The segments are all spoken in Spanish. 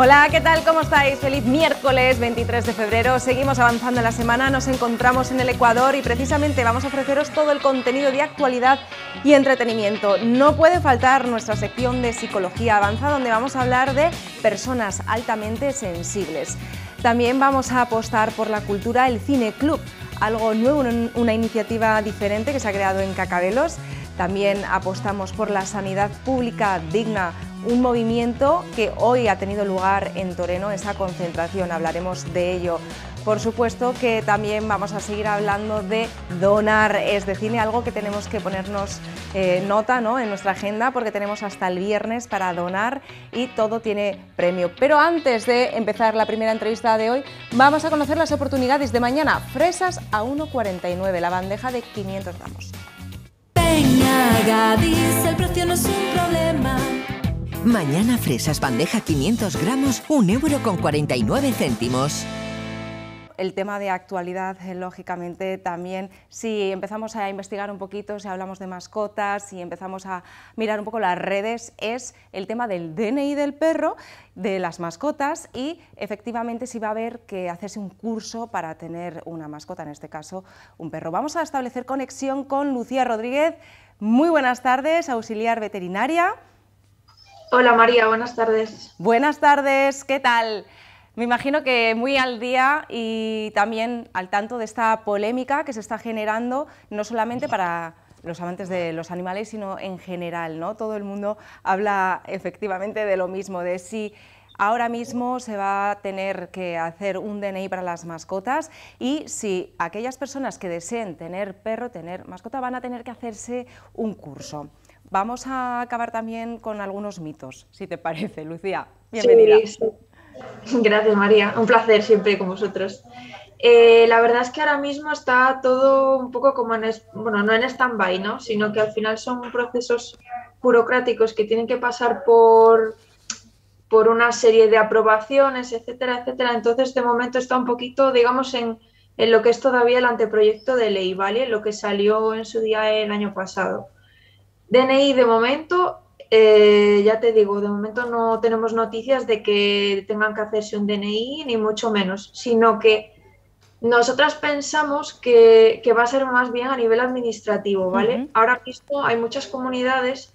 Hola, ¿qué tal? ¿Cómo estáis? Feliz miércoles 23 de febrero. Seguimos avanzando en la semana, nos encontramos en el Ecuador y precisamente vamos a ofreceros todo el contenido de actualidad y entretenimiento. No puede faltar nuestra sección de psicología avanzada, donde vamos a hablar de personas altamente sensibles. También vamos a apostar por la cultura, el cine club, algo nuevo, una iniciativa diferente que se ha creado en Cacabelos. También apostamos por la sanidad pública digna, un movimiento que hoy ha tenido lugar en Toreno, esa concentración, hablaremos de ello. Por supuesto que también vamos a seguir hablando de donar, es decir, algo que tenemos que ponernos eh, nota ¿no? en nuestra agenda porque tenemos hasta el viernes para donar y todo tiene premio. Pero antes de empezar la primera entrevista de hoy, vamos a conocer las oportunidades de mañana. Fresas a 1,49, la bandeja de 500 gramos. Venga, dice el precio no es un problema. Mañana fresas bandeja 500 gramos, 1 euro con 49 céntimos el tema de actualidad, eh, lógicamente, también si empezamos a investigar un poquito, si hablamos de mascotas, si empezamos a mirar un poco las redes, es el tema del DNI del perro, de las mascotas y efectivamente si va a haber que hacerse un curso para tener una mascota, en este caso un perro. Vamos a establecer conexión con Lucía Rodríguez. Muy buenas tardes, auxiliar veterinaria. Hola María, buenas tardes. Buenas tardes, ¿qué tal? Me imagino que muy al día y también al tanto de esta polémica que se está generando, no solamente para los amantes de los animales, sino en general, ¿no? Todo el mundo habla efectivamente de lo mismo, de si ahora mismo se va a tener que hacer un DNI para las mascotas y si aquellas personas que deseen tener perro, tener mascota, van a tener que hacerse un curso. Vamos a acabar también con algunos mitos, si te parece, Lucía. Bienvenida. Gracias, María. Un placer siempre con vosotros. Eh, la verdad es que ahora mismo está todo un poco como en, bueno, no en stand-by, ¿no? sino que al final son procesos burocráticos que tienen que pasar por, por una serie de aprobaciones, etcétera, etcétera. Entonces, de momento está un poquito, digamos, en, en lo que es todavía el anteproyecto de ley, ¿vale? Lo que salió en su día el año pasado. DNI de momento eh, ya te digo, de momento no tenemos noticias de que tengan que hacerse un DNI, ni mucho menos, sino que nosotras pensamos que, va a ser más bien a nivel administrativo, ¿vale? Ahora mismo hay muchas comunidades,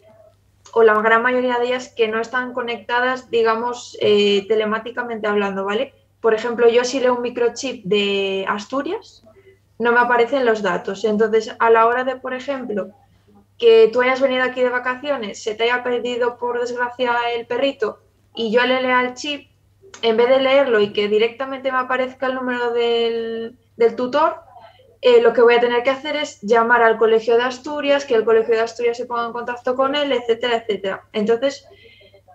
o la gran mayoría de ellas, que no están conectadas, digamos, eh, telemáticamente hablando, ¿vale? Por ejemplo, yo si leo un microchip de Asturias, no me aparecen los datos. Entonces, a la hora de, por ejemplo, que tú hayas venido aquí de vacaciones, se te haya perdido por desgracia el perrito y yo le lea el chip, en vez de leerlo y que directamente me aparezca el número del, del tutor, eh, lo que voy a tener que hacer es llamar al Colegio de Asturias, que el Colegio de Asturias se ponga en contacto con él, etcétera, etcétera. Entonces,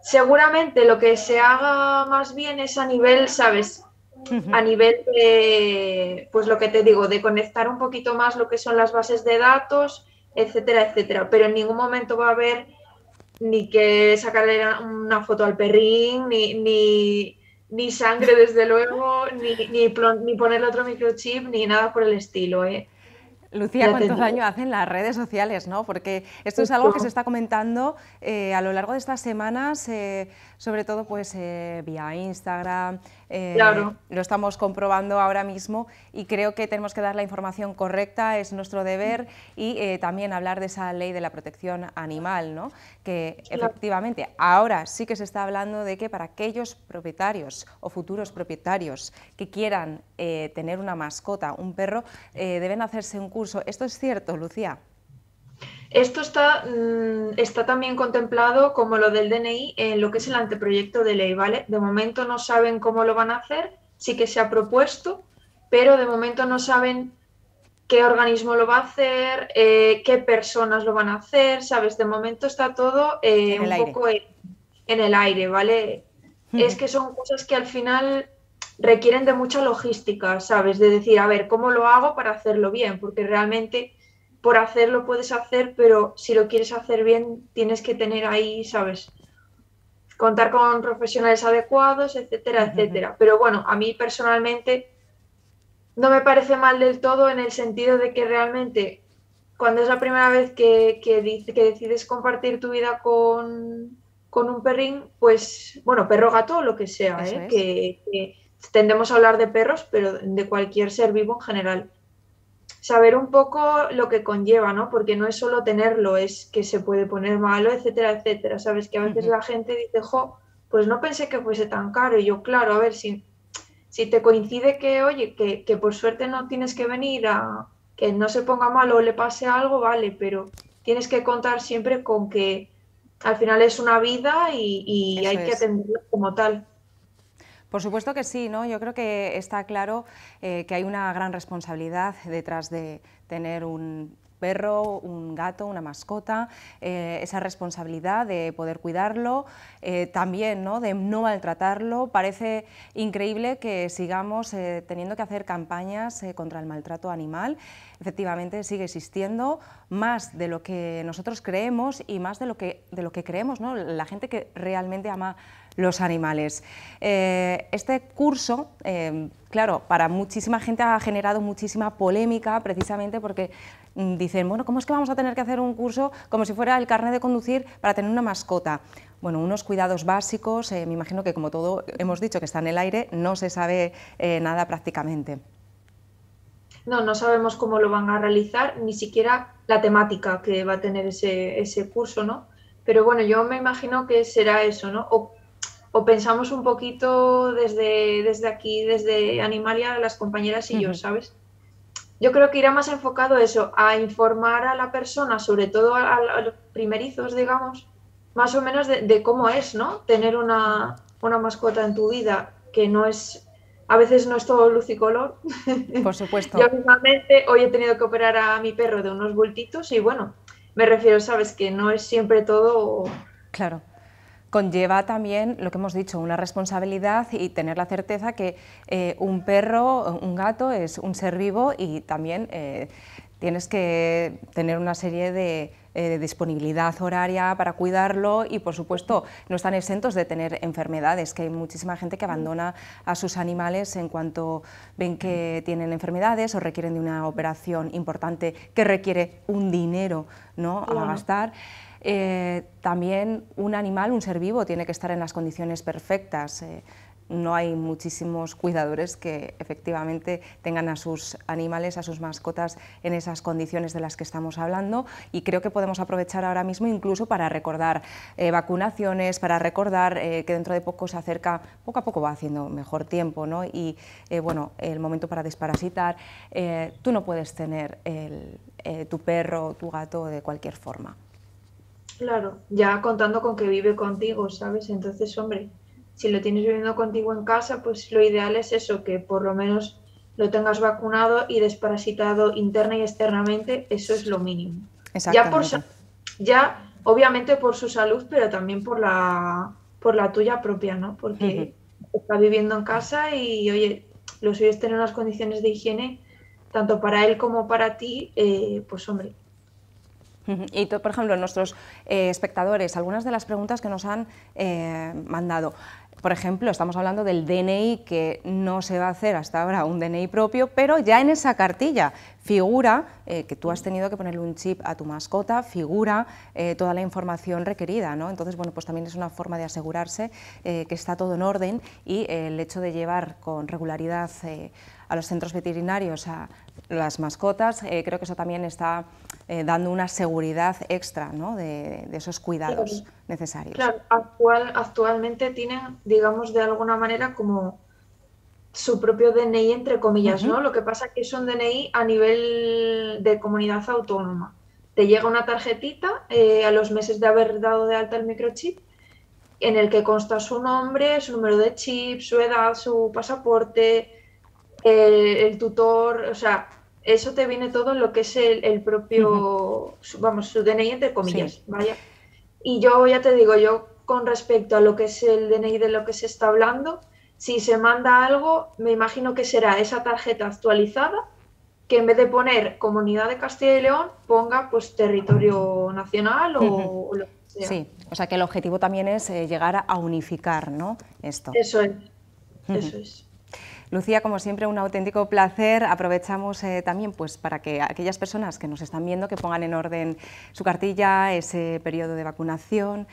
seguramente lo que se haga más bien es a nivel, ¿sabes? A nivel de, pues lo que te digo, de conectar un poquito más lo que son las bases de datos, etcétera, etcétera. Pero en ningún momento va a haber ni que sacarle una foto al perrín, ni, ni, ni sangre, desde luego, ni, ni, ponerle otro microchip, ni nada por el estilo. ¿eh? Lucía, ¿cuántos años hacen las redes sociales? ¿no? Porque esto es algo que se está comentando eh, a lo largo de estas semanas. Eh, sobre todo pues eh, vía Instagram, eh, claro. lo estamos comprobando ahora mismo y creo que tenemos que dar la información correcta, es nuestro deber y eh, también hablar de esa ley de la protección animal, ¿no? que efectivamente ahora sí que se está hablando de que para aquellos propietarios o futuros propietarios que quieran tener una mascota, un perro, deben hacerse un curso. ¿Esto es cierto, Lucía? Esto está, mm, está también contemplado como lo del DNI en lo que es el anteproyecto de ley, ¿vale? De momento no saben cómo lo van a hacer, sí que se ha propuesto, pero de momento no saben qué organismo lo va a hacer, eh, qué personas lo van a hacer, ¿sabes? De momento está todo eh, un poco en, en, el aire, ¿vale? Es que son cosas que al final requieren de mucha logística, ¿sabes? De decir, a ver, ¿cómo lo hago para hacerlo bien? Porque realmente por hacerlo puedes hacer, pero si lo quieres hacer bien, tienes que tener ahí, ¿sabes? Contar con profesionales adecuados, etcétera, etcétera. Pero bueno, a mí personalmente no me parece mal del todo en el sentido de que realmente cuando es la primera vez que, que, decides compartir tu vida con, con, un perrín, pues bueno, perro, gato lo que sea, ¿eh? que, que tendemos a hablar de perros, pero de cualquier ser vivo en general saber un poco lo que conlleva, ¿no? Porque no es solo tenerlo, es que se puede poner malo, etcétera, etcétera. Sabes que a veces la gente dice, jo, pues no pensé que fuese tan caro. Y yo, claro, a ver, si, si te coincide que, oye, que, que por suerte no tienes que venir a que no se ponga malo o le pase algo, vale, pero tienes que contar siempre con que al final es una vida y, hay que atenderlo como tal. Por supuesto que sí, ¿no? Yo creo que está claro eh, que hay una gran responsabilidad detrás de tener un perro, un gato, una mascota, eh, esa responsabilidad de poder cuidarlo, eh, también ¿no? de no maltratarlo. Parece increíble que sigamos teniendo que hacer campañas contra el maltrato animal. Efectivamente sigue existiendo más de lo que nosotros creemos y más de lo que, de lo que creemos ¿no? la gente que realmente ama los animales. Eh, este curso, eh, claro, para muchísima gente ha generado muchísima polémica precisamente porque mm, dicen, bueno, ¿cómo es que vamos a tener que hacer un curso como si fuera el carnet de conducir para tener una mascota? Bueno, unos cuidados básicos, eh, me imagino que como todo hemos dicho que está en el aire, no se sabe nada prácticamente. No, no sabemos cómo lo van a realizar, ni siquiera la temática que va a tener ese, curso, ¿no? Pero bueno, yo me imagino que será eso, ¿no? o pensamos un poquito desde, desde aquí, desde Animalia, las compañeras y yo, ¿sabes? Yo creo que irá más enfocado eso, a informar a la persona, sobre todo a, los primerizos, digamos, más o menos de, cómo es, ¿no? Tener una, una, mascota en tu vida que no es, a veces no es todo luz y color. Por supuesto. yo últimamente hoy he tenido que operar a mi perro de unos bultitos y bueno, me refiero, ¿sabes? Que no es siempre todo... Claro conlleva también lo que hemos dicho, una responsabilidad y tener la certeza que eh, un perro, un gato es un ser vivo y también eh, tienes que tener una serie eh, de, disponibilidad horaria para cuidarlo y por supuesto no están exentos de tener enfermedades, que hay muchísima gente que abandona a sus animales en cuanto ven que tienen enfermedades o requieren de una operación importante que requiere un dinero ¿no? a gastar. Eh, también un animal, un ser vivo, tiene que estar en las condiciones perfectas. Eh, no hay muchísimos cuidadores que efectivamente tengan a sus animales, a sus mascotas en esas condiciones de las que estamos hablando y creo que podemos aprovechar ahora mismo incluso para recordar eh, vacunaciones, para recordar que dentro de poco se acerca, poco a poco va haciendo mejor tiempo ¿no? y bueno, el momento para desparasitar, tú no puedes tener tu perro, o tu gato de cualquier forma. Claro, ya contando con que vive contigo, ¿sabes? Entonces, hombre, si lo tienes viviendo contigo en casa, pues lo ideal es eso, que por lo menos lo tengas vacunado y desparasitado interna y externamente, eso es lo mínimo. Ya por ya obviamente por su salud, pero también por la por la tuya propia, ¿no? Porque está viviendo en casa y oye, los es tener unas condiciones de higiene tanto para él como para ti, eh, pues hombre, y, por ejemplo, nuestros eh, espectadores, algunas de las preguntas que nos han eh, mandado. Por ejemplo, estamos hablando del DNI, que no se va a hacer hasta ahora un DNI propio, pero ya en esa cartilla figura eh, que tú has tenido que ponerle un chip a tu mascota, figura toda la información requerida. ¿no? Entonces, bueno, pues también es una forma de asegurarse que está todo en orden y el hecho de llevar con regularidad a los centros veterinarios a las mascotas, eh, creo que eso también está eh, dando una seguridad extra de, esos cuidados necesarios. Claro, actualmente tienen, digamos, de alguna manera como su propio DNI, entre comillas, ¿no? Lo que pasa es que es un DNI a nivel de comunidad autónoma. Te llega una tarjetita eh, a los meses de haber dado de alta el microchip en el que consta su nombre, su número de chip, su edad, su pasaporte, el, tutor, o sea, eso te viene todo en lo que es el, propio, vamos, su DNI entre comillas, vaya. Y yo ya te digo, yo con respecto a lo que es el DNI de lo que se está hablando, si se manda algo, me imagino que será esa tarjeta actualizada que en vez de poner Comunidad de Castilla y León, ponga pues territorio nacional o, lo que sea. Sí, o sea que el objetivo también es eh, llegar a unificar, ¿no? Esto. Eso es, eso es. Lucía, como siempre, un auténtico placer. Aprovechamos eh, también pues, para que aquellas personas que nos están viendo que pongan en orden su cartilla, ese periodo de vacunación,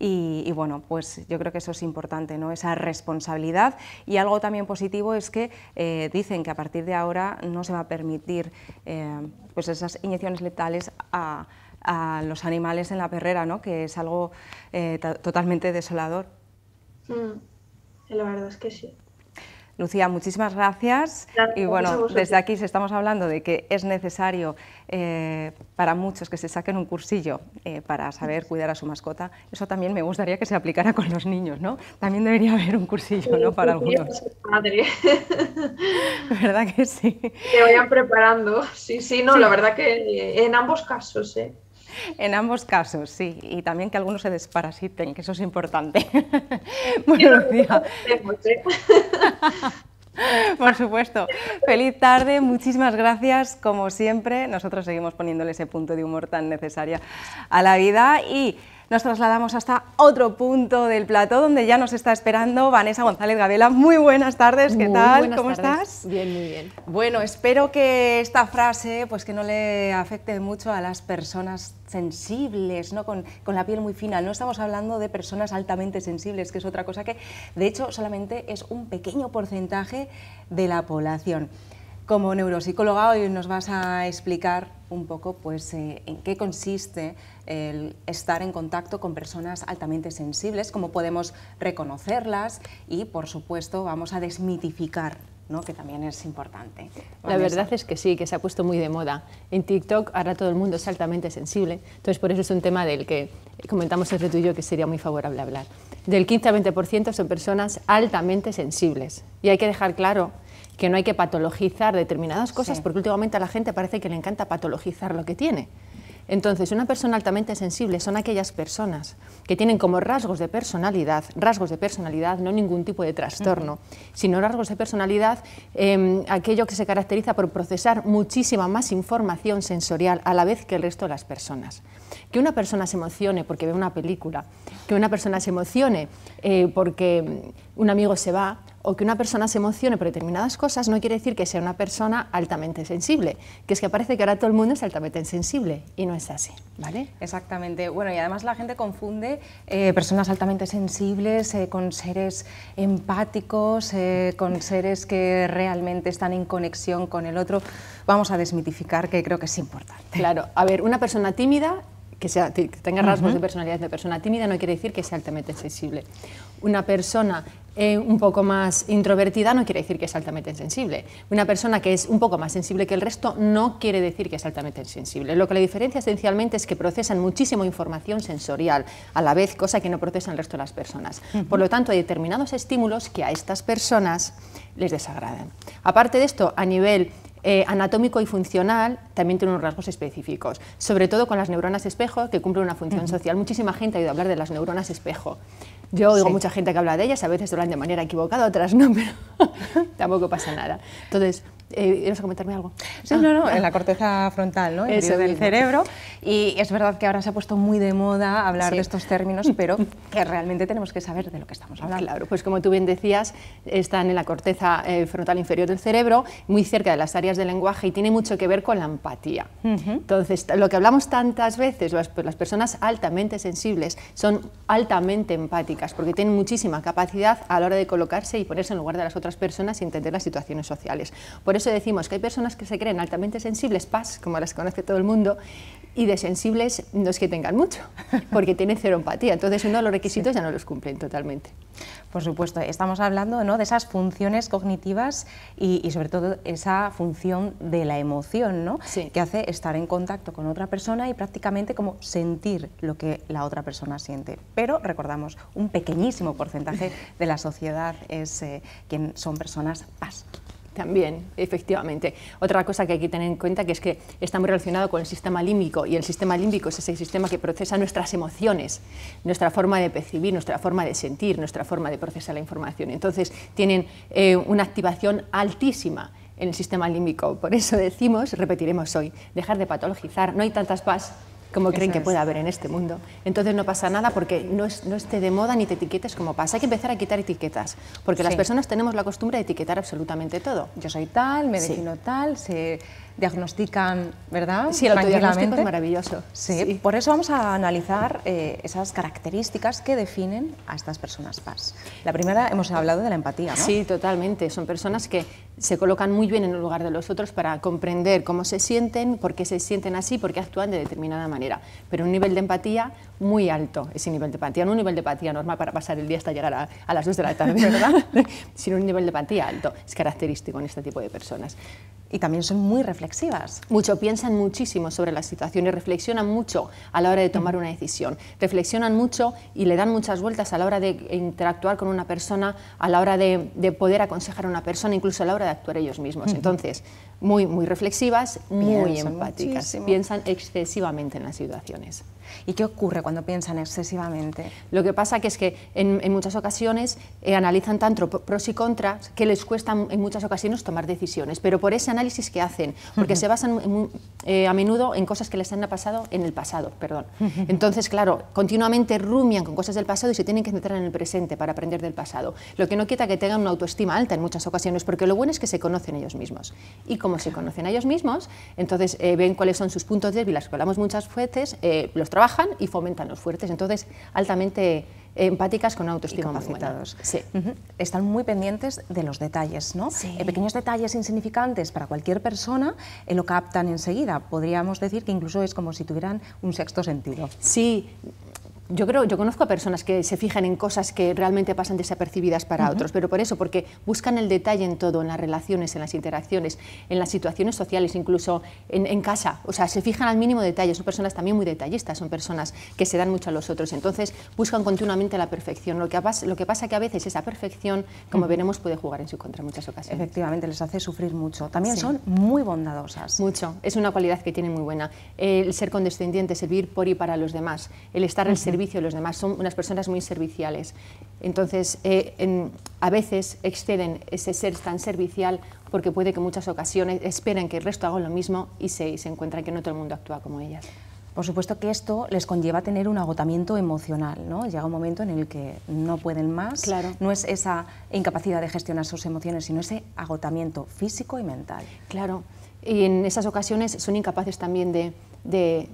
y, bueno, pues yo creo que eso es importante, ¿no? esa responsabilidad. Y algo también positivo es que eh, dicen que a partir de ahora no se va a permitir eh, pues esas inyecciones letales a, los animales en la perrera, ¿no? que es algo totalmente desolador. Mm, la verdad es que sí. Lucía, muchísimas gracias. y bueno, desde aquí se estamos hablando de que es necesario eh, para muchos que se saquen un cursillo eh, para saber cuidar a su mascota. Eso también me gustaría que se aplicara con los niños, ¿no? También debería haber un cursillo, ¿no? Para algunos. Madre. ¿Verdad que sí? Que vayan preparando. Sí, sí, no, la verdad que en ambos casos, ¿eh? en ambos casos, sí. Y también que algunos se desparasiten, que eso es importante. Buenos días. ¿eh? Por supuesto. Feliz tarde, muchísimas gracias. Como siempre, nosotros seguimos poniéndole ese punto de humor tan necesario a la vida y nos trasladamos hasta otro punto del plató donde ya nos está esperando Vanessa González Gabela. Muy buenas tardes, ¿qué tal? ¿Cómo estás? Bien, muy bien. Bueno, espero que esta frase pues que no le afecte mucho a las personas sensibles, ¿no? con, con la piel muy fina. No estamos hablando de personas altamente sensibles, que es otra cosa que de hecho solamente es un pequeño porcentaje de la población. Como neuropsicóloga hoy nos vas a explicar un poco pues, eh, en qué consiste el estar en contacto con personas altamente sensibles, cómo podemos reconocerlas y, por supuesto, vamos a desmitificar ¿no? que también es importante. La verdad es que sí, que se ha puesto muy de moda. En TikTok ahora todo el mundo es altamente sensible, entonces por eso es un tema del que comentamos entre tú y yo que sería muy favorable hablar. Del 15 al 20% son personas altamente sensibles y hay que dejar claro que no hay que patologizar determinadas cosas, porque últimamente a la gente parece que le encanta patologizar lo que tiene. Entonces, una persona altamente sensible son aquellas personas que tienen como rasgos de personalidad, rasgos de personalidad, no ningún tipo de trastorno, sino rasgos de personalidad, em, aquello que se caracteriza por procesar muchísima más información sensorial a la vez que el resto de las personas. Que una persona se emocione porque ve una película, que una persona se emocione eh, porque un amigo se va, o que una persona se emocione por determinadas cosas no quiere decir que sea una persona altamente sensible, que es que parece que ahora todo el mundo es altamente sensible y no es así, ¿vale? Exactamente. Bueno, y además la gente confunde eh, personas altamente sensibles eh, con seres empáticos, eh, con seres que realmente están en conexión con el otro. Vamos a desmitificar que creo que es importante. Claro, a ver, una persona tímida que, sea, tenga rasgos de personalidad de persona tímida no quiere decir que sea altamente sensible. Una persona eh, un poco más introvertida no quiere decir que es altamente sensible. Una persona que es un poco más sensible que el resto no quiere decir que es altamente sensible. Lo que la diferencia esencialmente es que procesan muchísima información sensorial a la vez, cosa que no procesan el resto de las personas. Por lo tanto, hay determinados estímulos que a estas personas les desagradan. Aparte de esto, a nivel eh, anatómico y funcional también tiene unos rasgos específicos, sobre todo con las neuronas espejo, que cumplen una función social. Muchísima gente ha a hablar de las neuronas espejo. Yo oigo mucha gente que habla de ellas, a veces hablan de manera equivocada, otras no, pero tampoco pasa nada. Entonces, eh, a comentarme algo? Sí, no, no, ah, en la ah. corteza frontal, ¿no? del cerebro. Y es verdad que ahora se ha puesto muy de moda hablar de estos términos, pero que realmente tenemos que saber de lo que estamos hablando. Claro, pues como tú bien decías, están en la corteza eh, frontal inferior del cerebro, muy cerca de las áreas del lenguaje y tiene mucho que ver con la empatía. Entonces, lo que hablamos tantas veces, las, personas altamente sensibles son altamente empáticas porque tienen muchísima capacidad a la hora de colocarse y ponerse en lugar de las otras personas y entender las situaciones sociales eso decimos que hay personas que se creen altamente sensibles, PAS, como las conoce todo el mundo, y de sensibles no es que tengan mucho, porque tienen cero empatía. Entonces, uno de los requisitos ya no los cumplen totalmente. Por supuesto, estamos hablando ¿no? de esas funciones cognitivas y, sobre todo esa función de la emoción, ¿no? que hace estar en contacto con otra persona y prácticamente como sentir lo que la otra persona siente. Pero recordamos, un pequeñísimo porcentaje de la sociedad es eh, quien son personas PAS. También, efectivamente. Otra cosa que hay que tener en cuenta que es que está muy relacionado con el sistema límbico y el sistema límbico es ese sistema que procesa nuestras emociones, nuestra forma de percibir, nuestra forma de sentir, nuestra forma de procesar la información. Entonces tienen eh, una activación altísima en el sistema límbico. Por eso decimos, repetiremos hoy, dejar de patologizar. No hay tantas paz como creen que puede haber en este mundo. Entonces no pasa nada porque no, esté de moda ni te etiquetes como pasa. Hay que empezar a quitar etiquetas, porque las personas tenemos la costumbre de etiquetar absolutamente todo. Yo soy tal, me defino tal, se diagnostican, ¿verdad? Sí, el es maravilloso. Sí, por eso vamos a analizar eh, esas características que definen a estas personas PAS. La primera, hemos hablado de la empatía, ¿no? Sí, totalmente. Son personas que se colocan muy bien en el lugar de los otros para comprender cómo se sienten, por qué se sienten así, por qué actúan de determinada manera. Pero un nivel de empatía muy alto, ese nivel de empatía, no un nivel de empatía normal para pasar el día hasta llegar a, las 2 de la tarde, ¿verdad? Sino un nivel de empatía alto, es característico en este tipo de personas y también son muy reflexivas. Mucho, piensan muchísimo sobre las situaciones, y reflexionan mucho a la hora de tomar una decisión. Reflexionan mucho y le dan muchas vueltas a la hora de interactuar con una persona, a la hora de, poder aconsejar a una persona, incluso a la hora de actuar ellos mismos. Entonces, muy, muy reflexivas, muy empáticas, piensan excesivamente en las situaciones. ¿Y qué ocurre cuando piensan excesivamente? Lo que pasa es que en, muchas ocasiones eh, analizan tanto pros y contras que les cuesta en muchas ocasiones tomar decisiones, pero por ese análisis que hacen, porque se basan eh, a menudo en cosas que les han pasado en el pasado, perdón. Entonces, claro, continuamente rumian con cosas del pasado y se tienen que centrar en el presente para aprender del pasado, lo que no quita que tengan una autoestima alta en muchas ocasiones, porque lo bueno es que se conocen ellos mismos. Y como se conocen a ellos mismos, entonces eh, ven cuáles son sus puntos débiles, que hablamos muchas veces, los trabajan y fomentan los fuertes. Entonces, altamente empáticas con autoestima muy Están muy pendientes de los detalles, ¿no? Sí. Eh, pequeños detalles insignificantes para cualquier persona eh, lo captan enseguida. Podríamos decir que incluso es como si tuvieran un sexto sentido. Sí, yo creo, yo conozco a personas que se fijan en cosas que realmente pasan desapercibidas para otros, pero por eso, porque buscan el detalle en todo, en las relaciones, en las interacciones, en las situaciones sociales, incluso en, casa. O sea, se fijan al mínimo detalle, son personas también muy detallistas, son personas que se dan mucho a los otros, entonces buscan continuamente la perfección. Lo que, pasa, lo que pasa que a veces esa perfección, como veremos, puede jugar en su contra en muchas ocasiones. Efectivamente, les hace sufrir mucho. También son muy bondadosas. Mucho, es una cualidad que tienen muy buena. El ser condescendiente, servir por y para los demás, el estar al los demás, son unas personas muy serviciales. Entonces, eh, a veces exceden ese ser tan servicial porque puede que muchas ocasiones esperen que el resto haga lo mismo y se, encuentran que no todo el mundo actúa como ellas. Por supuesto que esto les conlleva tener un agotamiento emocional, ¿no? Llega un momento en el que no pueden más. Claro. No es esa incapacidad de gestionar sus emociones, sino ese agotamiento físico y mental. Claro. Y en esas ocasiones son incapaces también de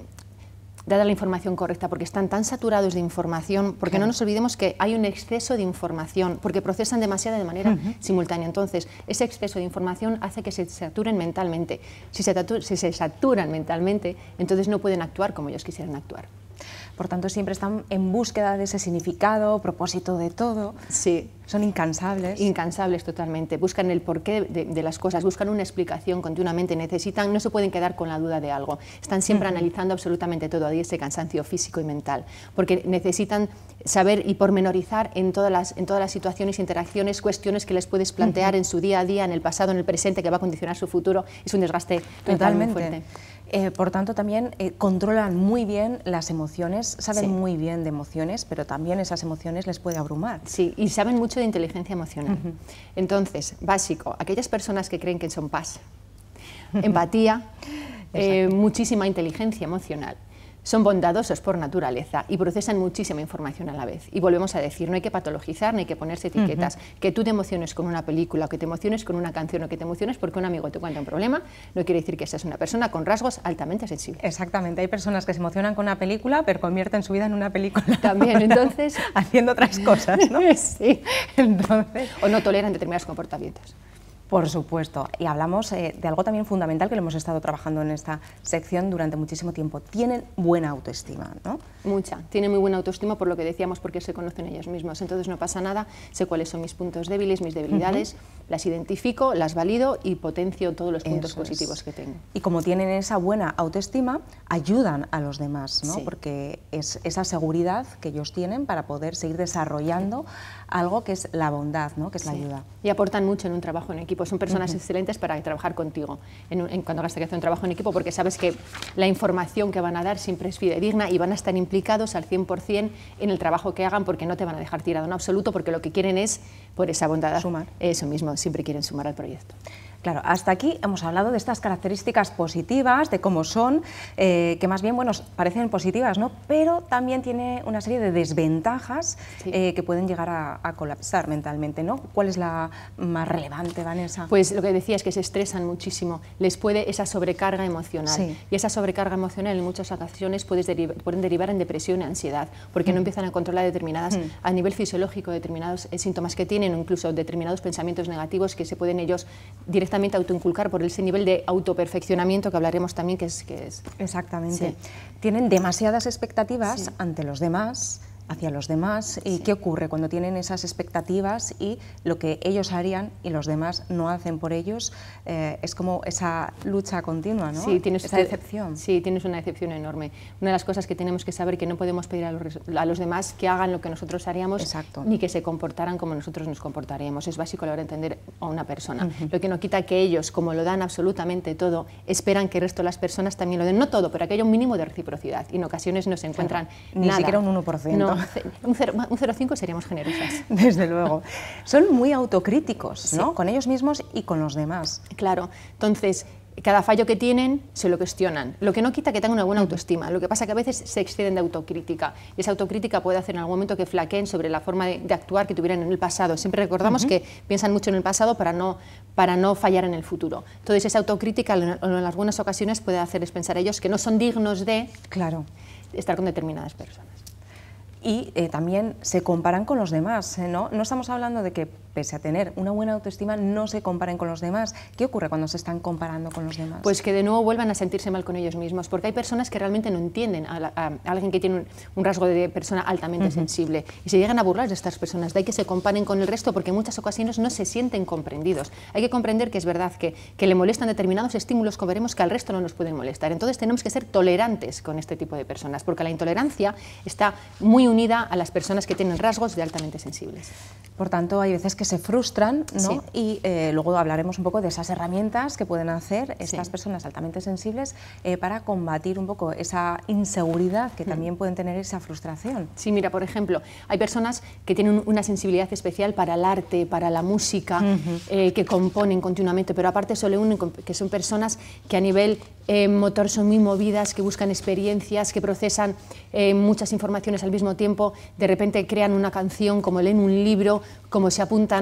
dada la información correcta, porque están tan saturados de información, porque no nos olvidemos que hay un exceso de información, porque procesan demasiada de manera simultánea. Entonces, ese exceso de información hace que se saturen mentalmente. si se saturan mentalmente, entonces no pueden actuar como ellos quisieran actuar por tanto siempre están en búsqueda de ese significado, propósito de todo. Sí. Son incansables. Incansables totalmente. Buscan el porqué de, las cosas, buscan una explicación continuamente, necesitan, no se pueden quedar con la duda de algo. Están siempre analizando absolutamente todo, ahí ese cansancio físico y mental, porque necesitan saber y pormenorizar en todas las, en todas las situaciones, interacciones, cuestiones que les puedes plantear en su día a día, en el pasado, en el presente, que va a condicionar su futuro. Es un desgaste totalmente fuerte. Eh, por tanto, también eh, controlan muy bien las emociones, saben muy bien de emociones, pero también esas emociones les puede abrumar. Sí, y saben mucho de inteligencia emocional. Entonces, básico, aquellas personas que creen que son paz, empatía, eh, muchísima inteligencia emocional son bondadosos por naturaleza y procesan muchísima información a la vez. Y volvemos a decir, no hay que patologizar, no hay que ponerse etiquetas. Que tú te emociones con una película, o que te emociones con una canción, o que te emociones porque un amigo te cuenta un problema, no quiere decir que seas una persona con rasgos altamente sensibles. Exactamente, hay personas que se emocionan con una película, pero convierten su vida en una película. También, entonces... Haciendo otras cosas, ¿no? sí. Entonces... O no toleran determinados comportamientos. Por supuesto, y hablamos eh, de algo también fundamental que lo hemos estado trabajando en esta sección durante muchísimo tiempo. Tienen buena autoestima, ¿no? Mucha, tienen muy buena autoestima por lo que decíamos, porque se conocen ellos mismos. Entonces no pasa nada, sé cuáles son mis puntos débiles, mis debilidades, las identifico, las valido y potencio todos los puntos positivos que tengo. Y como tienen esa buena autoestima, ayudan a los demás, ¿no? Porque es esa seguridad que ellos tienen para poder seguir desarrollando algo que es la bondad, ¿no? Que es la ayuda. Y aportan mucho en un trabajo en equipo pues son personas excelentes para trabajar contigo en, cuanto a que creación un trabajo en equipo, porque sabes que la información que van a dar siempre es fidedigna y van a estar implicados al 100% en el trabajo que hagan, porque no te van a dejar tirado en absoluto, porque lo que quieren es, por esa bondad, eso mismo, siempre quieren sumar al proyecto. Claro, hasta aquí hemos hablado de estas características positivas, de cómo son, eh, que más bien, bueno, parecen positivas, ¿no? Pero también tiene una serie de desventajas eh, que pueden llegar a, colapsar mentalmente, ¿no? ¿Cuál es la más relevante, Vanessa? Pues lo que decía es que se estresan muchísimo, les puede esa sobrecarga emocional. Y esa sobrecarga emocional en muchas ocasiones puede pueden derivar en depresión y ansiedad, porque no mm. empiezan a controlar determinadas, mm. a nivel fisiológico, determinados eh, síntomas que tienen, incluso determinados pensamientos negativos que se pueden ellos directamente ...también autoinculcar por ese nivel de autoperfeccionamiento que hablaremos también que es... Que es. Exactamente. Tienen demasiadas expectativas ante los demás hacia los demás y qué ocurre cuando tienen esas expectativas y lo que ellos harían y los demás no hacen por ellos, eh, es como esa lucha continua, ¿no? Sí, tienes esa decepción. Sí, tienes una decepción enorme. Una de las cosas que tenemos que saber que no podemos pedir a los, a los demás que hagan lo que nosotros haríamos ni que se comportaran como nosotros nos comportaríamos. Es básico de entender a una persona. Lo que no quita que ellos, como lo dan absolutamente todo, esperan que el resto de las personas también lo den. No todo, pero aquello un mínimo de reciprocidad. Y en ocasiones no se encuentran ni siquiera un 1% un 0,5 seríamos generosas. Desde luego. Son muy autocríticos, ¿no? Con ellos mismos y con los demás. Claro. Entonces, cada fallo que tienen se lo cuestionan, lo que no quita que tengan una buena autoestima, lo que pasa que a veces se exceden de autocrítica y esa autocrítica puede hacer en algún momento que flaqueen sobre la forma de, actuar que tuvieran en el pasado. Siempre recordamos que piensan mucho en el pasado para no, para no fallar en el futuro. Entonces esa autocrítica en, algunas ocasiones puede hacerles pensar a ellos que no son dignos de claro. estar con determinadas personas y eh, también se comparan con los demás. ¿eh? ¿no? no estamos hablando de que pese a tener una buena autoestima, no se comparen con los demás. ¿Qué ocurre cuando se están comparando con los demás? Pues que de nuevo vuelvan a sentirse mal con ellos mismos, porque hay personas que realmente no entienden a, alguien que tiene un, rasgo de persona altamente sensible y se llegan a burlar de estas personas. De ahí que se comparen con el resto, porque en muchas ocasiones no se sienten comprendidos. Hay que comprender que es verdad que, le molestan determinados estímulos como veremos que al resto no nos pueden molestar. Entonces tenemos que ser tolerantes con este tipo de personas, porque la intolerancia está muy unida a las personas que tienen rasgos de altamente sensibles. Por tanto, hay veces que se frustran, ¿no? Y eh, luego hablaremos un poco de esas herramientas que pueden hacer estas personas altamente sensibles eh, para combatir un poco esa inseguridad que mm. también pueden tener esa frustración. Sí, mira, por ejemplo, hay personas que tienen una sensibilidad especial para el arte, para la música, eh, que componen continuamente, pero aparte solo uno que son personas que a nivel motor son muy movidas, que buscan experiencias, que procesan muchas informaciones al mismo tiempo, de repente crean una canción, como leen un libro, como se apuntan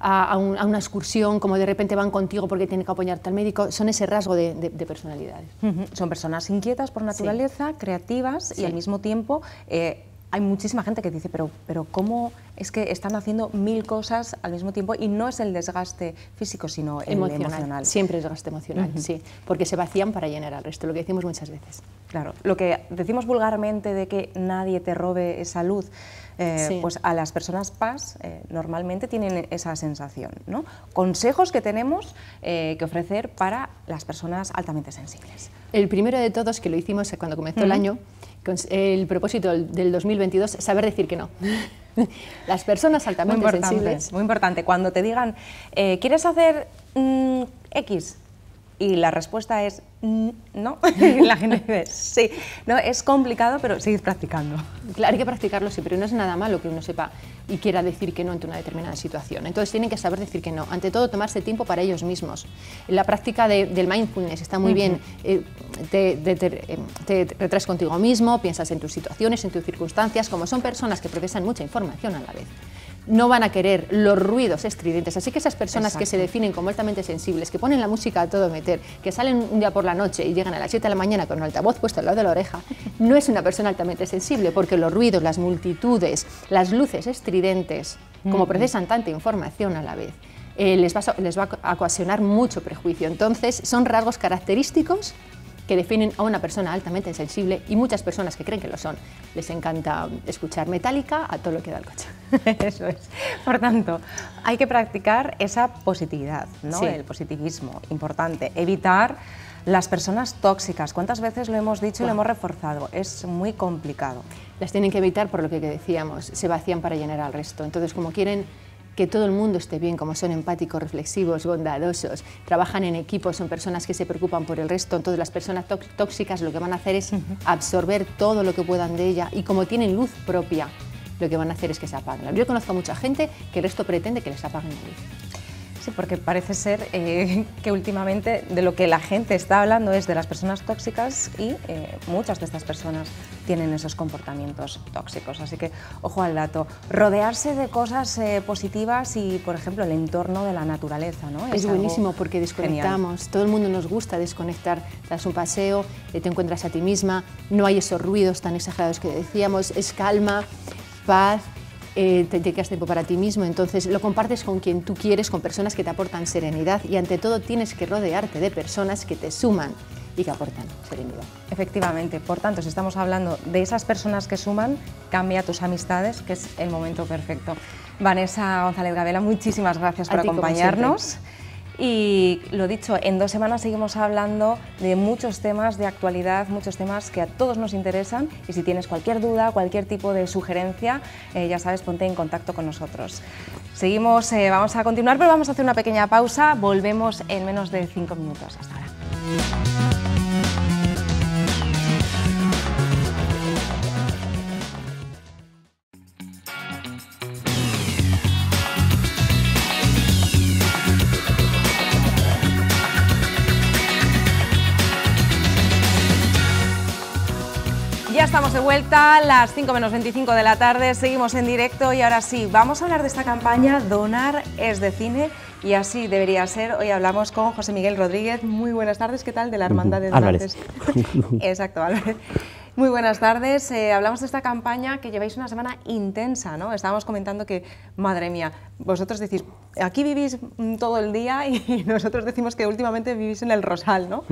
a, una excursión, como de repente van contigo porque tienen que apoyarte al médico, son ese rasgo de, personalidad personalidades. Son personas inquietas por naturaleza, creativas y al mismo tiempo... Eh, hay muchísima gente que dice, pero, pero ¿cómo es que están haciendo mil cosas al mismo tiempo? Y no es el desgaste físico, sino el emocional. Siempre es desgaste emocional, sí, porque se vacían para llenar al resto, lo que decimos muchas veces. Claro, lo que decimos vulgarmente de que nadie te robe esa luz, eh, pues a las personas PAS eh, normalmente tienen esa sensación. Consejos que tenemos eh, que ofrecer para las personas altamente sensibles. El primero de todos, que lo hicimos cuando comenzó el año, el propósito del 2022 es saber decir que no. Las personas altamente sensibles. Muy importante. Cuando te digan, eh, ¿quieres hacer mm, X? Y la respuesta es mm", no. la gente sí. No, es complicado, pero seguir practicando. Claro, hay que practicarlo sí, pero No es nada malo que uno sepa y quiera decir que no ante una determinada situación. Entonces tienen que saber decir que no. Ante todo, tomarse tiempo para ellos mismos. La práctica del mindfulness está muy bien. Eh, te, te, eh, contigo mismo, piensas en tus situaciones, en tus circunstancias, como son personas que procesan mucha información a la vez no van a querer los ruidos estridentes. Así que esas personas que se definen como altamente sensibles, que ponen la música a todo meter, que salen un día por la noche y llegan a las 7 de la mañana con un altavoz puesto al lado de la oreja, no es una persona altamente sensible, porque los ruidos, las multitudes, las luces estridentes, como mm. procesan tanta información a la vez, eh, les, va les va a ocasionar mucho prejuicio. Entonces, son rasgos característicos que definen a una persona altamente sensible y muchas personas que creen que lo son. Les encanta escuchar metálica a todo lo que da el coche. Eso es. Por tanto, hay que practicar esa positividad, el positivismo, importante. Evitar las personas tóxicas. ¿Cuántas veces lo hemos dicho y lo hemos reforzado? Es muy complicado. Las tienen que evitar por lo que decíamos, se vacían para llenar al resto. Entonces, como quieren que todo el mundo esté bien, como son empáticos, reflexivos, bondadosos, trabajan en equipo, son personas que se preocupan por el resto. Entonces las personas tóxicas lo que van a hacer es absorber todo lo que puedan de ella y como tienen luz propia, lo que van a hacer es que se apagan. Yo conozco a mucha gente que el resto pretende que les apaguen la luz. Sí, porque parece ser eh, que últimamente de lo que la gente está hablando es de las personas tóxicas y eh, muchas de estas personas tienen esos comportamientos tóxicos. Así que ojo al dato. Rodearse de cosas eh, positivas y, por ejemplo, el entorno de la naturaleza. ¿no? Es, buenísimo porque desconectamos. Todo el mundo nos gusta desconectar. Tras un paseo, te encuentras a ti misma, no hay esos ruidos tan exagerados que decíamos, es calma, paz eh, te dedicas tiempo para ti mismo, entonces lo compartes con quien tú quieres, con personas que te aportan serenidad y ante todo tienes que rodearte de personas que te suman y que aportan serenidad. Efectivamente, por tanto, si estamos hablando de esas personas que suman, cambia tus amistades, que es el momento perfecto. Vanessa González Gabela, muchísimas gracias por acompañarnos. Y lo dicho, en dos semanas seguimos hablando de muchos temas de actualidad, muchos temas que a todos nos interesan. Y si tienes cualquier duda, cualquier tipo de sugerencia, eh, ya sabes, ponte en contacto con nosotros. Seguimos, eh, vamos a continuar, pero vamos a hacer una pequeña pausa. Volvemos en menos de cinco minutos. Hasta ahora. de vuelta a las 5 menos 25 de la tarde, seguimos en directo y ahora sí, vamos a hablar de esta campaña Donar es de cine y así debería ser. Hoy hablamos con José Miguel Rodríguez, muy buenas tardes, ¿qué tal? De la Hermandad de Donantes. Exacto, Álvarez. Muy buenas tardes. Eh, hablamos de esta campaña que lleváis una semana intensa, ¿no? Estábamos comentando que, madre mía, vosotros decís, aquí vivís mm, todo el día y nosotros decimos que últimamente vivís en el Rosal, ¿no?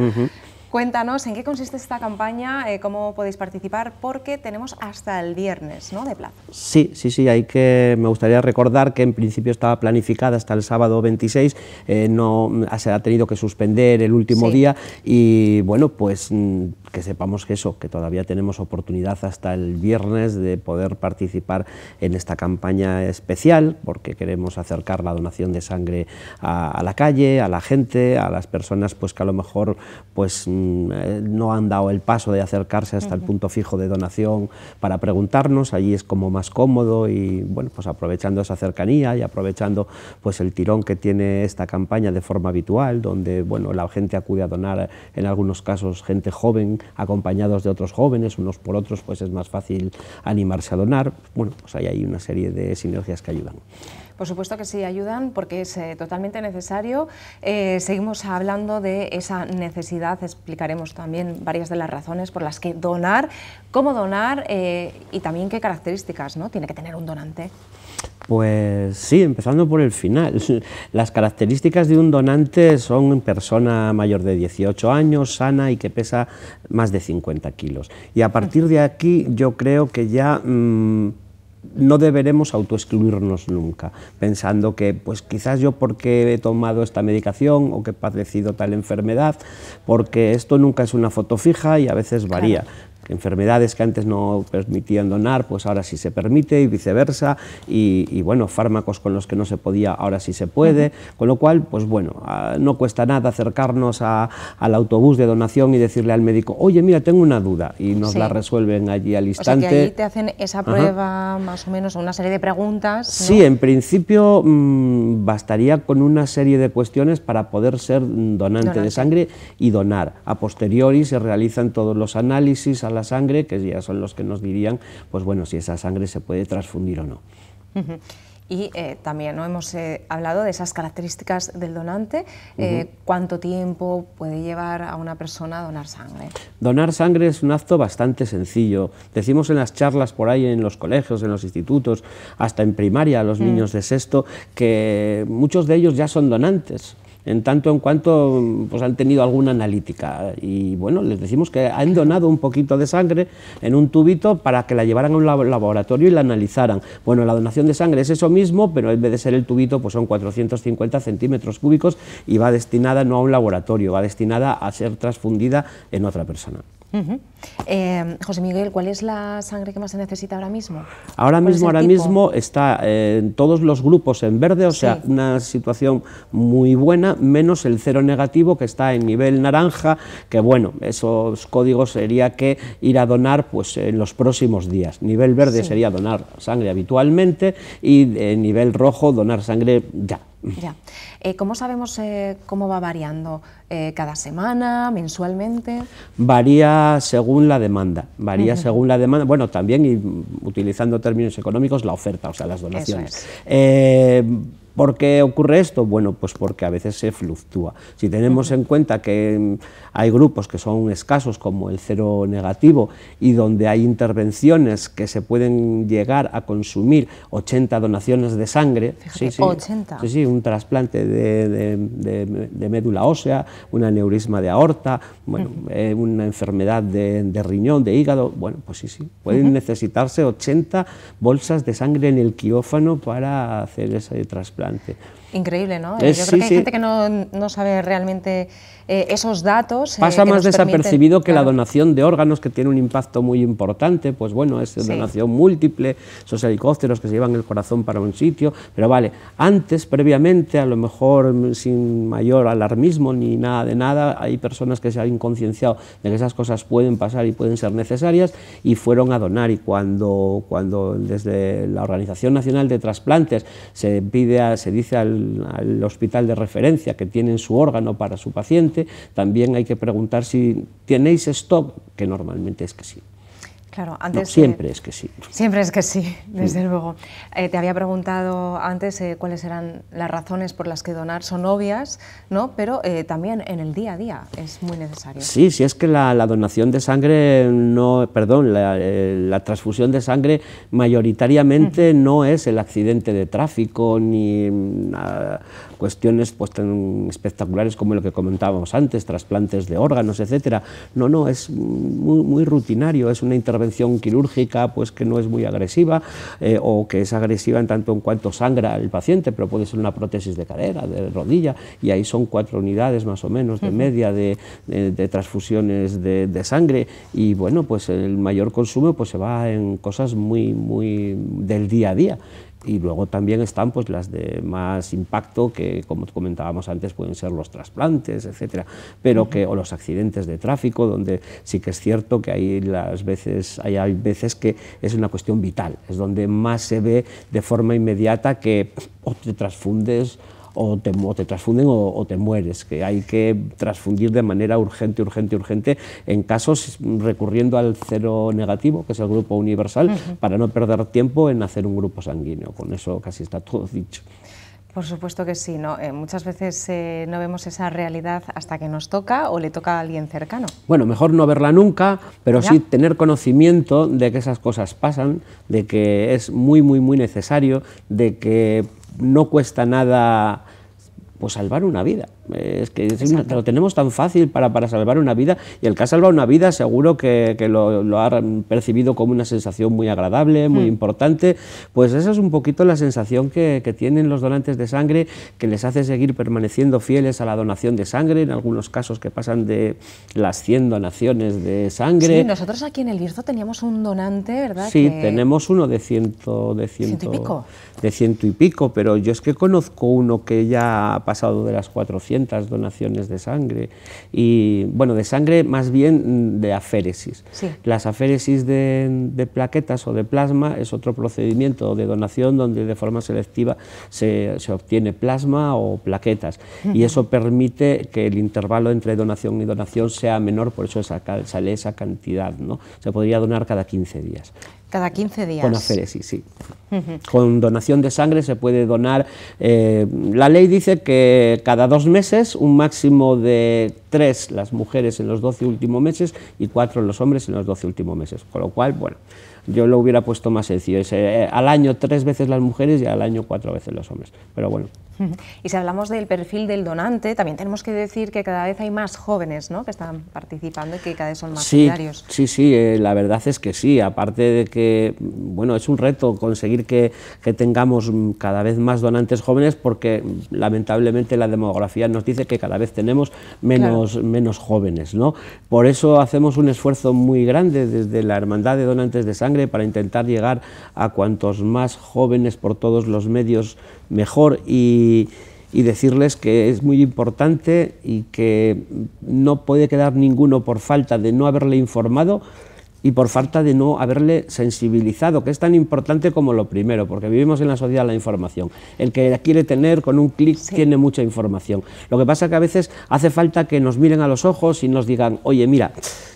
Cuéntanos en qué consiste esta campaña, eh, cómo podéis participar, porque tenemos hasta el viernes ¿no? de plazo. Sí, sí, sí, hay que, me gustaría recordar que en principio estaba planificada hasta el sábado 26, eh, no, se ha tenido que suspender el último día y bueno, pues mm, que sepamos que eso, que todavía tenemos oportunidad hasta el viernes de poder participar en esta campaña especial, porque queremos acercar la donación de sangre a, la calle, a la gente, a las personas pues, que a lo mejor pues, mm, eh, no han dado el paso de acercarse hasta el punto fijo de donación para preguntarnos, allí es como más cómodo y bueno, pues aprovechando esa cercanía y aprovechando pues, el tirón que tiene esta campaña de forma habitual, donde bueno, la gente acude a donar en algunos casos gente joven acompañados de otros jóvenes, unos por otros, pues es más fácil animarse a donar. Bueno, pues ahí hay una serie de sinergias que ayudan. Por supuesto que sí, ayudan porque es eh, totalmente necesario. Eh, seguimos hablando de esa necesidad, explicaremos también varias de las razones por las que donar, cómo donar eh, y también qué características ¿no? tiene que tener un donante. Pues sí, empezando por el final. Las características de un donante son persona mayor de 18 años, sana y que pesa más de 50 kilos. Y a partir de aquí yo creo que ya... Mm, no deberemos autoexcluirnos nunca, pensando que pues quizás yo porque he tomado esta medicación o que he padecido tal enfermedad, porque esto nunca es una foto fija y a veces varía enfermedades que antes no permitían donar, pues ahora sí se permite y viceversa, y, bueno, fármacos con los que no se podía, ahora sí se puede, con lo cual, pues bueno, ah, no cuesta nada acercarnos al autobús de donación y decirle al médico, oye, mira, tengo una duda, y nos la resuelven allí al instante. O te hacen esa prueba más o menos, una serie de preguntas. Sí, en principio mm, bastaría con una serie de cuestiones para poder ser donante, de sangre y donar. A posteriori se realizan todos los análisis, a la sangre, que ya son los que nos dirían, pues bueno, si esa sangre se puede transfundir o no. Y eh, también ¿no? hemos eh, hablado de esas características del donante. Eh, ¿Cuánto tiempo puede llevar a una persona a donar sangre? Donar sangre es un acto bastante sencillo. Decimos en las charlas por ahí, en los colegios, en los institutos, hasta en primaria, a los mm. niños de sexto, que muchos de ellos ya son donantes en tanto en cuanto pues, han tenido alguna analítica. Y bueno, les decimos que han donado un poquito de sangre en un tubito para que la llevaran a un laboratorio y la analizaran. Bueno, la donación de sangre es eso mismo, pero en vez de ser el tubito, pues son 450 centímetros cúbicos y va destinada no a un laboratorio, va destinada a ser transfundida en otra persona. Em, José Miguel, ¿cuál es la sangre que más se necesita ahora mismo? Ahora mismo, ahora mismo está eh, en todos los grupos en verde, o sea, una situación muy buena, menos el cero negativo que está en nivel naranja, que bueno, esos códigos sería que ir a donar pues en los próximos días. Nivel verde sería donar sangre habitualmente y eh, nivel rojo donar sangre ya. Ya. Eh, ¿Cómo sabemos eh, cómo va variando? Eh, ¿Cada semana? ¿Mensualmente? Varía según la demanda. Varía según la demanda. Bueno, también, y mm, utilizando términos económicos, la oferta, o sea, las donaciones. ¿Por qué ocurre esto? Bueno, pues porque a veces se fluctúa. Si tenemos en cuenta que mm, hay grupos que son escasos, como el cero negativo, y donde hay intervenciones que se pueden llegar a consumir 80 donaciones de sangre, 80. Sí, un trasplante de, médula ósea, un aneurisma de aorta, bueno, eh, una enfermedad de, riñón, de hígado, bueno, pues sí, sí, pueden necesitarse 80 bolsas de sangre en el quirófano para hacer ese trasplante Gracias. Increíble, ¿no? Yo creo que hay gente que no, sabe realmente eh, esos datos. Eh, Pasa más desapercibido que la donación de órganos, que tiene un impacto muy importante, pues bueno, es donación múltiple, esos helicópteros que se llevan el corazón para un sitio, pero vale, antes, previamente, a lo mejor mm, sin mayor alarmismo ni nada de nada, hay personas que se han concienciado de que esas cosas pueden pasar y pueden ser necesarias y fueron a donar y cuando, cuando desde la Organización Nacional de Trasplantes se pide, se dice al al, hospital de referencia que tienen su órgano para su paciente, también hay que preguntar si tenéis stock, que normalmente es que sí. Claro, antes siempre es que sí. Siempre es que sí, desde luego. Eh, te había preguntado antes eh, cuáles eran las razones por las que donar son obvias, ¿no? pero eh, también en el día a día es muy necesario. Sí, sí, es que la, donación de sangre, no, perdón, la, transfusión de sangre mayoritariamente no es el accidente de tráfico ni nada cuestiones pues, tan espectaculares como lo que comentábamos antes, trasplantes de órganos, etcétera, No, no, es muy, rutinario, es una intervención quirúrgica pues, que no es muy agresiva eh, o que es agresiva en tanto en cuanto sangra el paciente, pero puede ser una prótesis de cadera, de rodilla, y ahí son cuatro unidades más o menos de media de, transfusiones de, sangre y bueno, pues el mayor consumo pues, se va en cosas muy, muy del día a día y luego también están pues, las de más impacto, que como comentábamos antes pueden ser los trasplantes, etcétera, pero que, o los accidentes de tráfico, donde sí que es cierto que hay, las veces, hay veces que es una cuestión vital, es donde más se ve de forma inmediata que te transfundes o te, transfunden o, te mueres, que hay que transfundir de manera urgente, urgente, urgente, en casos recurriendo al cero negativo, que es el grupo universal, para no perder tiempo en hacer un grupo sanguíneo. Con eso casi está todo dicho. Por supuesto que sí, ¿no? Eh, muchas veces eh, no vemos esa realidad hasta que nos toca o le toca a alguien cercano. Bueno, mejor no verla nunca, pero sí tener conocimiento de que esas cosas pasan, de que es muy, muy, muy necesario, de que no cuesta nada pues salvar una vida. Es que lo tenemos tan fácil para, para, salvar una vida y el que ha salvado una vida seguro que, que lo, ha percibido como una sensación muy agradable, muy hmm. importante. Pues esa es un poquito la sensación que, que, tienen los donantes de sangre, que les hace seguir permaneciendo fieles a la donación de sangre, en algunos casos que pasan de las 100 donaciones de sangre. Sí, nosotros aquí en El Bierzo teníamos un donante, ¿verdad? Sí, tenemos uno de ciento, de y pico. De ciento y pico, pero yo es que conozco uno que ya ha pasado de las 400 donaciones de sangre, y bueno, de sangre más bien de aféresis. Las aféresis de, plaquetas o de plasma es otro procedimiento de donación donde de forma selectiva se, obtiene plasma o plaquetas, y eso permite que el intervalo entre donación y donación sea menor, por eso sale esa cantidad, ¿no? Se podría donar cada 15 días. Cada 15 días. Con aféresis, sí. Con donación de sangre se puede donar. Eh, la ley dice que cada dos meses, un máximo de tres las mujeres en los 12 últimos meses y cuatro los hombres en los 12 últimos meses. Con lo cual, bueno, yo lo hubiera puesto más sencillo. Es, eh, al año tres veces las mujeres y al año cuatro veces los hombres. Pero bueno, Y si hablamos del perfil del donante, también tenemos que decir que cada vez hay más jóvenes ¿no? que están participando y que cada vez son más solidarios. Sí, sí, eh, la verdad es que sí. Aparte de que, bueno, es un reto conseguir que, tengamos cada vez más donantes jóvenes porque lamentablemente la demografía nos dice que cada vez tenemos menos, menos jóvenes. ¿no? Por eso hacemos un esfuerzo muy grande desde la Hermandad de Donantes de Sangre para intentar llegar a cuantos más jóvenes por todos los medios mejor y, decirles que es muy importante y que no puede quedar ninguno por falta de no haberle informado y por falta de no haberle sensibilizado, que es tan importante como lo primero, porque vivimos en la sociedad la información. El que la quiere tener con un clic tiene mucha información. Lo que pasa es que a veces hace falta que nos miren a los ojos y nos digan, oye, mira,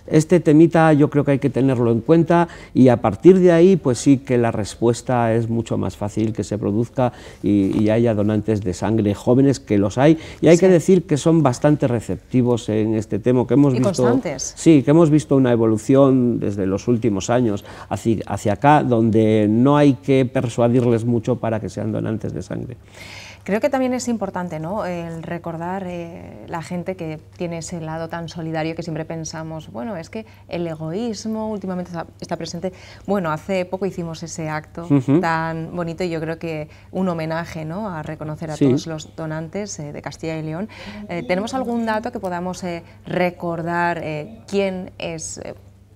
este temita yo creo que hay que tenerlo en cuenta y a partir de ahí pues sí que la respuesta es mucho más fácil que se produzca y, haya donantes de sangre jóvenes que los hay y hay que decir que son bastante receptivos en este tema que hemos visto sí que hemos visto una evolución desde los últimos años hacia acá donde no hay que persuadirles mucho para que sean donantes de sangre. Creo que también es importante ¿no? el recordar eh, la gente que tiene ese lado tan solidario que siempre pensamos, bueno, es que el egoísmo últimamente está, presente. Bueno, hace poco hicimos ese acto tan bonito y yo creo que un homenaje ¿no? a reconocer a todos los donantes eh, de Castilla y León. Eh, ¿Tenemos algún dato que podamos recordar quién es?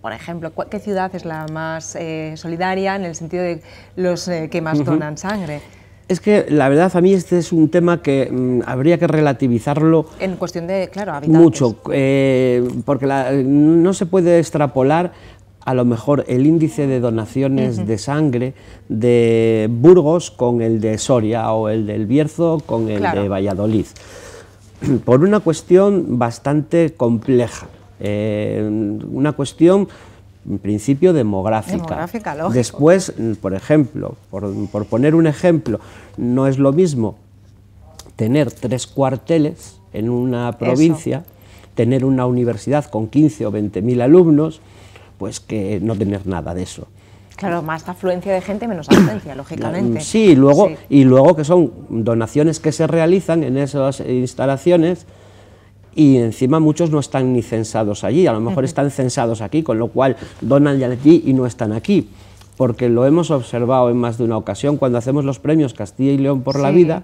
por ejemplo, ¿qué ciudad es la más solidaria en el sentido de los que más donan sangre? Es que la verdad a mí este es un tema que mm, habría que relativizarlo. En cuestión de, claro, Mucho, eh, porque no se puede extrapolar a lo mejor el índice de donaciones de sangre de Burgos con el de Soria o el del Bierzo con el de Valladolid. Por una cuestión bastante compleja. Eh, una cuestión en principio demográfica. Después, por ejemplo, por, poner un ejemplo, no es lo mismo tener tres cuarteles en una provincia, tener una universidad con 15 o 20 mil alumnos, pues que no tener nada de eso. Claro, más afluencia de gente, menos afluencia, lógicamente. Sí, luego, sí. y luego que son donaciones que se realizan en esas instalaciones, y encima muchos no están ni censados allí, a lo mejor están censados aquí, con lo cual donan ya allí y no están aquí porque lo hemos observado en más de una ocasión cuando hacemos los premios Castilla y León por la vida,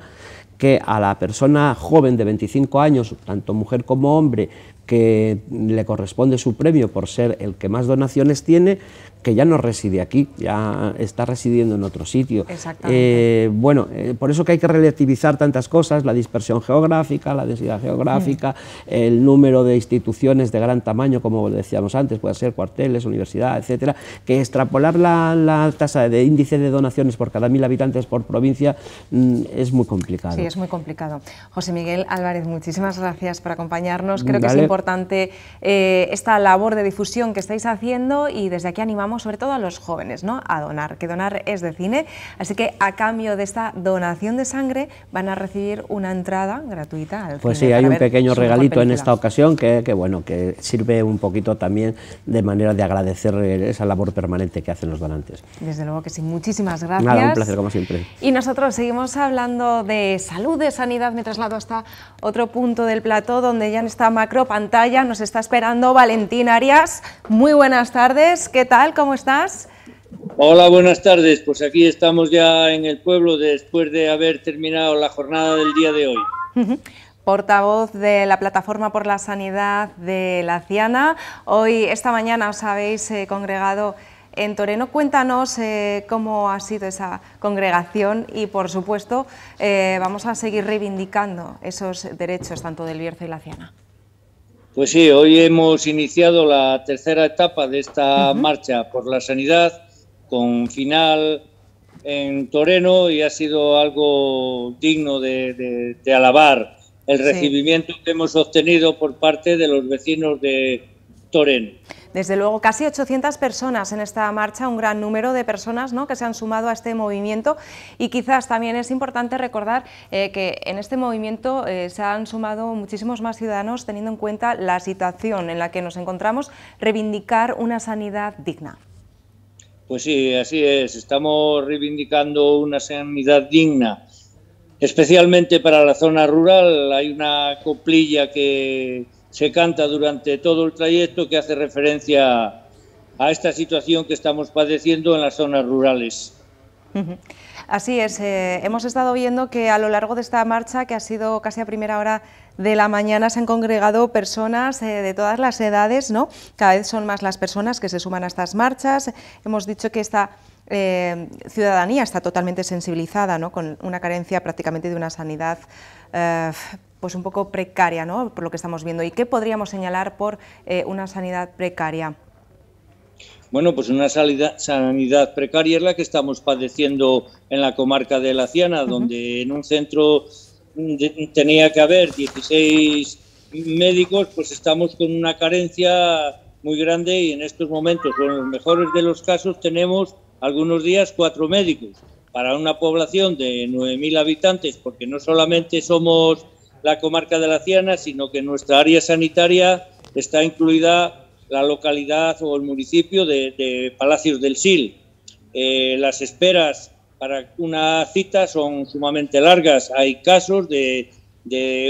que a la persona joven de 25 años, tanto mujer como hombre, que le corresponde su premio por ser el que más donaciones tiene, que ya no reside aquí, ya está residiendo en otro sitio. Eh, bueno, eh, por eso que hay que relativizar tantas cosas, la dispersión geográfica, la densidad geográfica, mm. el número de instituciones de gran tamaño, como decíamos antes, puede ser cuarteles, universidad, etcétera, que extrapolar la, tasa de índice de donaciones por cada mil habitantes por provincia mm, es muy complicado. Sí, es muy complicado. José Miguel Álvarez, muchísimas gracias por acompañarnos. Creo que es importante eh, esta labor de difusión que estáis haciendo y desde aquí animamos sobre todo a los jóvenes ¿no? a donar, que donar es de cine, así que a cambio de esta donación de sangre van a recibir una entrada gratuita al Pues sí, hay un pequeño regalito en esta ocasión que, que, bueno, que sirve un poquito también de manera de agradecer esa labor permanente que hacen los donantes. Desde luego que sí, muchísimas gracias. Nada, un placer como siempre. Y nosotros seguimos hablando de salud, de sanidad, me traslado hasta otro punto del plató donde ya en esta macro pantalla nos está esperando Valentín Arias. Muy buenas tardes, ¿qué tal? ¿Cómo estás? Hola, buenas tardes. Pues aquí estamos ya en el pueblo después de haber terminado la jornada del día de hoy. Portavoz de la Plataforma por la Sanidad de la Ciana. Hoy, esta mañana, os habéis eh, congregado en Toreno. Cuéntanos eh, cómo ha sido esa congregación y, por supuesto, eh, vamos a seguir reivindicando esos derechos tanto del Bierzo y la Ciana. Pues sí, hoy hemos iniciado la tercera etapa de esta marcha por la sanidad con final en Toreno y ha sido algo digno de, alabar el recibimiento que hemos obtenido por parte de los vecinos de Toreno. Desde luego, casi 800 personas en esta marcha, un gran número de personas ¿no? que se han sumado a este movimiento y quizás también es importante recordar eh, que en este movimiento eh, se han sumado muchísimos más ciudadanos teniendo en cuenta la situación en la que nos encontramos, reivindicar una sanidad digna. Pues sí, así es. Estamos reivindicando una sanidad digna, especialmente para la zona rural. Hay una coplilla que se canta durante todo el trayecto que hace referencia a esta situación que estamos padeciendo en las zonas rurales. Así es, eh, hemos estado viendo que a lo largo de esta marcha, que ha sido casi a primera hora de la mañana, se han congregado personas eh, de todas las edades, ¿no? Cada vez son más las personas que se suman a estas marchas. Hemos dicho que esta eh, ciudadanía está totalmente sensibilizada, ¿no? Con una carencia prácticamente de una sanidad pues un poco precaria, ¿no? por lo que estamos viendo. ¿Y qué podríamos señalar por eh, una sanidad precaria? Bueno, pues una sanidad precaria es la que estamos padeciendo en la comarca de La Ciana, donde en un centro tenía que haber 16 médicos, pues estamos con una carencia muy grande y en estos momentos, en los mejores de los casos, tenemos algunos días cuatro médicos. Para una población de 9.000 habitantes, porque no solamente somos la comarca de la Ciana, sino que nuestra área sanitaria está incluida la localidad o el municipio de, Palacios del Sil. Eh, las esperas para una cita son sumamente largas. Hay casos de,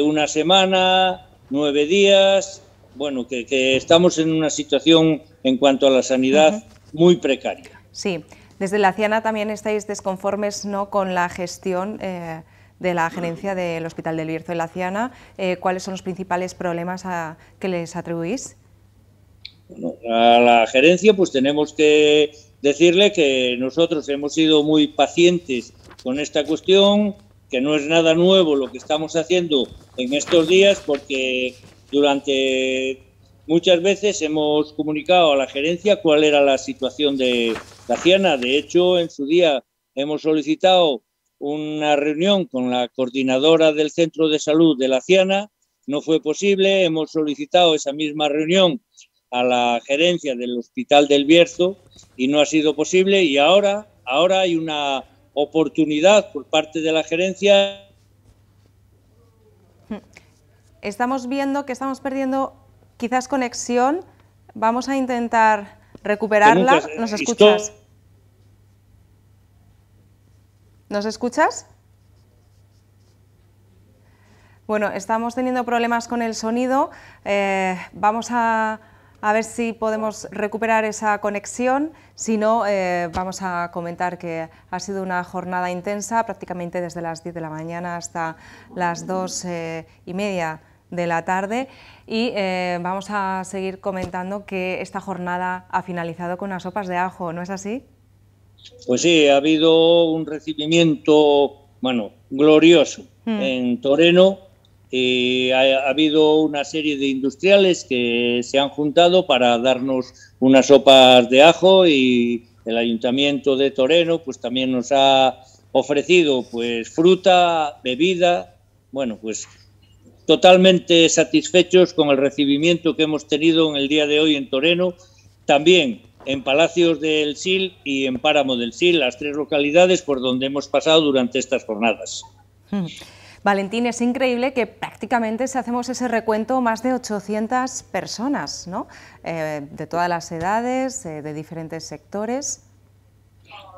una semana, nueve días. Bueno, que, estamos en una situación en cuanto a la sanidad muy precaria. Sí, desde la Ciana también estáis desconformes ¿no? con la gestión. Eh, de la gerencia del Hospital del Bierzo de la Ciana. Eh, ¿Cuáles son los principales problemas a, que les atribuís? Bueno, a la gerencia pues tenemos que decirle que nosotros hemos sido muy pacientes con esta cuestión, que no es nada nuevo lo que estamos haciendo en estos días porque durante muchas veces hemos comunicado a la gerencia cuál era la situación de Laciana. De hecho, en su día hemos solicitado una reunión con la coordinadora del Centro de Salud de la Ciana. No fue posible. Hemos solicitado esa misma reunión a la gerencia del Hospital del Bierzo y no ha sido posible. Y ahora, ahora hay una oportunidad por parte de la gerencia. Estamos viendo que estamos perdiendo quizás conexión. Vamos a intentar recuperarla. ¿Nos escuchas? ¿Nos escuchas? Bueno, estamos teniendo problemas con el sonido. Eh, vamos a, ver si podemos recuperar esa conexión. Si no, eh, vamos a comentar que ha sido una jornada intensa, prácticamente desde las 10 de la mañana hasta las 2 eh, y media de la tarde y vamos a seguir comentando que esta jornada ha finalizado con unas sopas de ajo, ¿no es así? Pues sí, ha habido un recibimiento, bueno, glorioso hmm. en Toreno. Y ha, ha, habido una serie de industriales que se han juntado para darnos unas sopas de ajo y el ayuntamiento de Toreno pues también nos ha ofrecido pues fruta, bebida, bueno pues totalmente satisfechos con el recibimiento que hemos tenido en el día de hoy en Toreno. También en Palacios del SIL y en Páramo del SIL, las tres localidades por donde hemos pasado durante estas jornadas. Hmm. Valentín, es increíble que prácticamente, si hacemos ese recuento, más de 800 personas, ¿no? Eh, de todas las edades, eh, de diferentes sectores.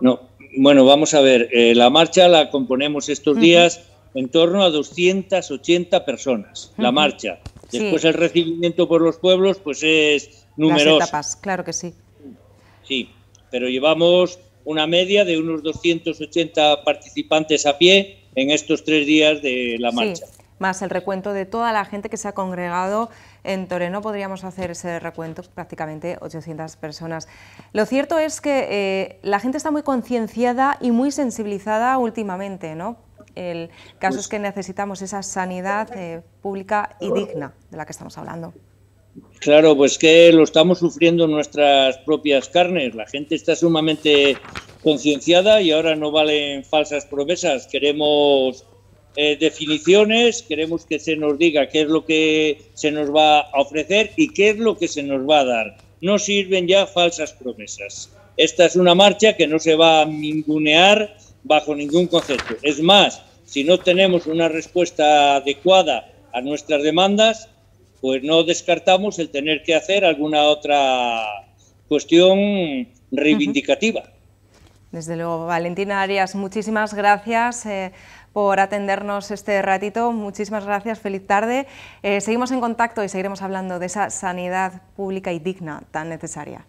No, bueno, vamos a ver, eh, la marcha la componemos estos días en torno a 280 personas, la marcha. Después el recibimiento por los pueblos, pues es numeroso. Las etapas, claro que sí sí, pero llevamos una media de unos 280 participantes a pie en estos tres días de la marcha. más el recuento de toda la gente que se ha congregado en Toreno, podríamos hacer ese recuento, prácticamente 800 personas. Lo cierto es que eh, la gente está muy concienciada y muy sensibilizada últimamente, ¿no? El caso pues es que necesitamos esa sanidad eh, pública y digna de la que estamos hablando. Claro, pues que lo estamos sufriendo en nuestras propias carnes. La gente está sumamente concienciada y ahora no valen falsas promesas. Queremos eh, definiciones, queremos que se nos diga qué es lo que se nos va a ofrecer y qué es lo que se nos va a dar. No sirven ya falsas promesas. Esta es una marcha que no se va a ningunear bajo ningún concepto. Es más, si no tenemos una respuesta adecuada a nuestras demandas, pues no descartamos el tener que hacer alguna otra cuestión reivindicativa. Desde luego, Valentina Arias, muchísimas gracias eh, por atendernos este ratito, muchísimas gracias, feliz tarde. Eh, seguimos en contacto y seguiremos hablando de esa sanidad pública y digna tan necesaria.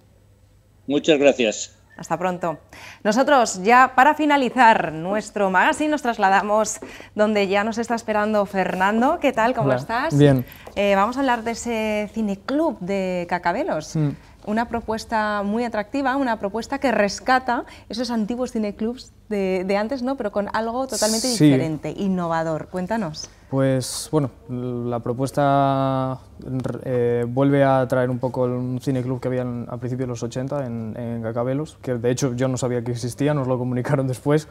Muchas gracias. Hasta pronto. Nosotros ya para finalizar nuestro magazine nos trasladamos donde ya nos está esperando Fernando. ¿Qué tal? ¿Cómo estás? Bien. Eh, vamos a hablar de ese cineclub de Cacabelos. Mm una propuesta muy atractiva, una propuesta que rescata esos antiguos cineclubs de, antes, ¿no? pero con algo totalmente diferente, innovador. Cuéntanos. Pues bueno, la propuesta eh, vuelve a traer un poco un cineclub que había a principios de los 80 en, en que de hecho yo no sabía que existía, nos lo comunicaron después.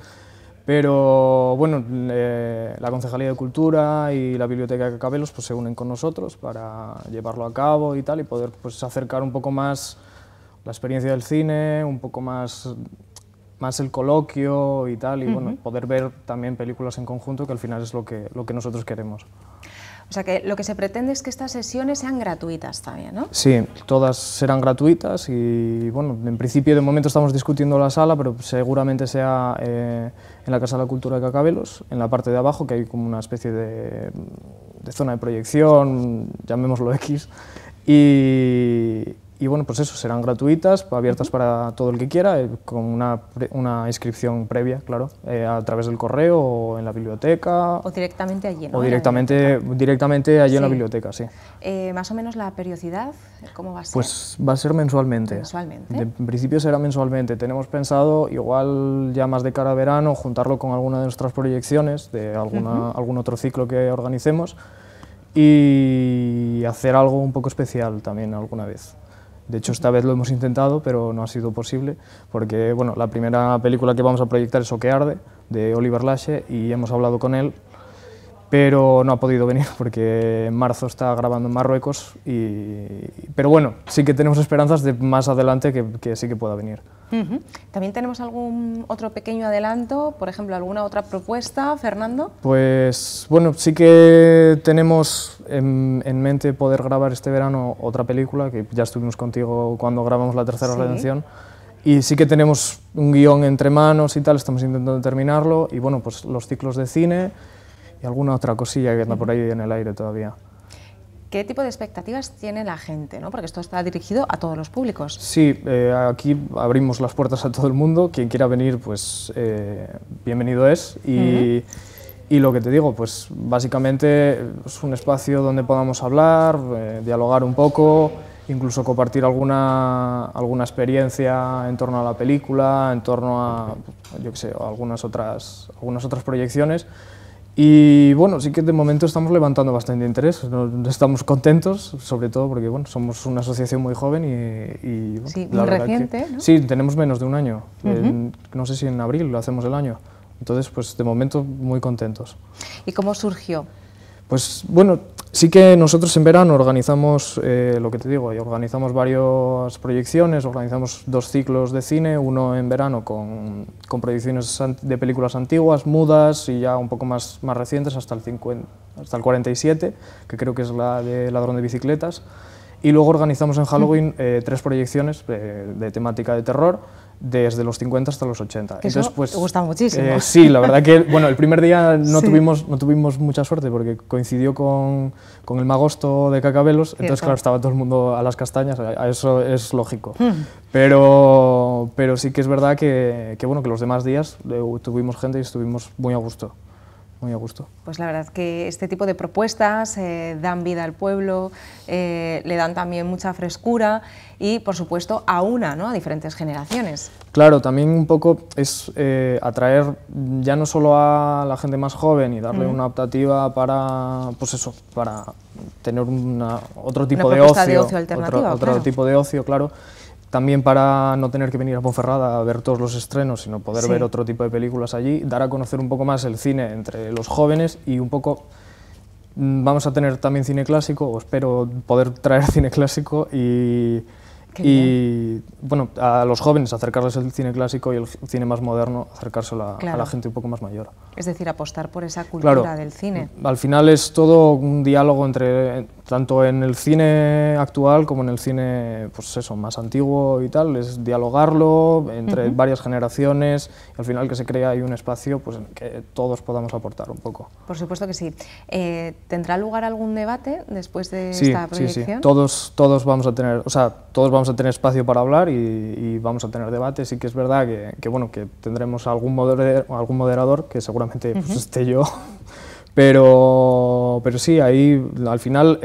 Pero bueno, eh, la Concejalía de Cultura y la Biblioteca de Cacabelos pues, se unen con nosotros para llevarlo a cabo y tal, y poder pues, acercar un poco más la experiencia del cine, un poco más, más el coloquio y tal, y bueno, poder ver también películas en conjunto, que al final es lo que, lo que nosotros queremos. O sea que lo que se pretende es que estas sesiones sean gratuitas también, ¿no? Sí, todas serán gratuitas y bueno, en principio de momento estamos discutiendo la sala, pero seguramente sea eh, en la Casa de la Cultura de Cacabelos, en la parte de abajo, que hay como una especie de, de zona de proyección, llamémoslo X, y, y bueno, pues eso, serán gratuitas, abiertas para todo el que quiera, eh, con una, inscripción previa, claro, eh, a través del correo o en la biblioteca. O directamente allí, O directamente, directamente allí en la biblioteca, sí. Eh, ¿Más o menos la periodicidad? ¿Cómo va a ser? Pues va a ser mensualmente. ¿Mensualmente? en principio será mensualmente. Tenemos pensado, igual ya más de cara a verano, juntarlo con alguna de nuestras proyecciones, de alguna, algún otro ciclo que organicemos, y hacer algo un poco especial también alguna vez. De hecho, esta vez lo hemos intentado, pero no ha sido posible, porque bueno, la primera película que vamos a proyectar es O que arde, de Oliver Lache, y hemos hablado con él, pero no ha podido venir porque en marzo está grabando en Marruecos, y, pero bueno, sí que tenemos esperanzas de más adelante que sí que pueda venir. ¿También tenemos algún otro pequeño adelanto? Por ejemplo, ¿alguna otra propuesta, Fernando? Pues bueno, sí que tenemos en, mente poder grabar este verano otra película, que ya estuvimos contigo cuando grabamos la tercera redención. Y sí que tenemos un guión entre manos y tal, estamos intentando terminarlo. Y bueno, pues los ciclos de cine y alguna otra cosilla que anda por ahí en el aire todavía qué tipo de expectativas tiene la gente, ¿no? porque esto está dirigido a todos los públicos. Sí, eh, aquí abrimos las puertas a todo el mundo, quien quiera venir, pues eh, bienvenido es. Y, lo que te digo, pues básicamente es un espacio donde podamos hablar, eh, dialogar un poco, incluso compartir alguna, alguna experiencia en torno a la película, en torno a, yo qué sé, algunas otras, algunas otras proyecciones. Y bueno, sí que de momento estamos levantando bastante interés, estamos contentos, sobre todo porque bueno, somos una asociación muy joven y... y reciente, ¿no? Sí, tenemos menos de un año, no sé si en abril lo hacemos el año, entonces pues de momento muy contentos. ¿Y cómo surgió? Pues bueno, sí que nosotros en verano organizamos, eh, lo que te digo, organizamos varias proyecciones, organizamos dos ciclos de cine, uno en verano con, con proyecciones de películas antiguas, mudas y ya un poco más, recientes, hasta el, 50, hasta el 47, que creo que es la de Ladrón de Bicicletas. Y luego organizamos en Halloween eh, tres proyecciones eh, de temática de terror, desde los 50 hasta los 80. Entonces, eso pues, te gusta muchísimo. Eh, sí, la verdad que bueno, el primer día no, tuvimos, no tuvimos mucha suerte porque coincidió con, con el magosto de Cacabelos. Entonces, claro, estaba todo el mundo a las castañas, a, eso es lógico. Hmm. Pero, pero sí que es verdad que, que, bueno, que los demás días eh, tuvimos gente y estuvimos muy a gusto gusto. Pues la verdad que este tipo de propuestas eh, dan vida al pueblo, eh, le dan también mucha frescura y, por supuesto, a una, ¿no? a diferentes generaciones. Claro, también un poco es eh, atraer ya no solo a la gente más joven y darle una optativa para, pues eso, para tener una, otro tipo de ocio, otro, tipo de ocio, claro, también para no tener que venir a Ponferrada a ver todos los estrenos, sino poder ver otro tipo de películas allí, dar a conocer un poco más el cine entre los jóvenes y un poco mm, vamos a tener también cine clásico, o espero poder traer cine clásico y, bueno, a los jóvenes acercarles el cine clásico y el cine más moderno, acercárselo a, la gente un poco más mayor. Es decir, apostar por esa cultura del cine. Al final es todo un diálogo entre tanto en el cine actual como en el cine pues eso, más antiguo y tal, es dialogarlo entre varias generaciones, al final que se crea ahí un espacio pues, que todos podamos aportar un poco. Por supuesto que sí. Eh, ¿Tendrá lugar algún debate después de esta proyección? Sí, sí, todos, todos, vamos a tener, o sea, todos vamos a tener espacio para hablar y, vamos a tener debate, sí que es verdad que, bueno, que tendremos algún, moderador algún moderador, que seguramente pues, esté yo, pero, sí, ahí al final